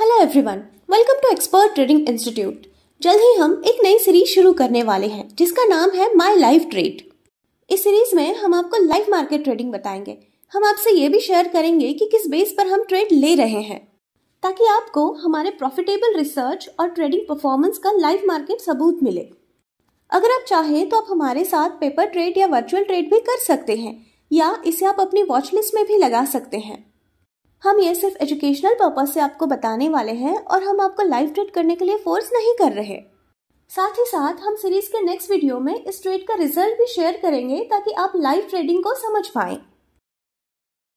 hello everyone welcome to expert trading institute जल्द ही हम एक नई सीरीज शुरू करने वाले हैं जिसका नाम है माय लाइफ ट्रेड इस सीरीज में हम आपको लाइव मार्केट ट्रेडिंग बताएंगे हम आपसे ये भी शेयर करेंगे कि किस बेस पर हम ट्रेड ले रहे हैं ताकि आपको हमारे प्रॉफिटेबल रिसर्च और ट्रेडिंग परफॉर्मेंस का लाइव मार्केट सबूत मिले अगर आप चाहें तो आप हमारे साथ पेपर ट्रेड या वर्चुअल ट्रेड भी कर सकते हैं या इसे आप अपनी वॉचलिस्ट में भी लगा सकते हैं हम ये सिर्फ एजुकेशनल पर्पज से आपको बताने वाले हैं और हम आपको लाइव ट्रेड करने के लिए फोर्स नहीं कर रहे साथ ही साथ हम सीरीज के नेक्स्ट वीडियो में इस ट्रेड का रिजल्ट भी शेयर करेंगे ताकि आप लाइव ट्रेडिंग को समझ पाएं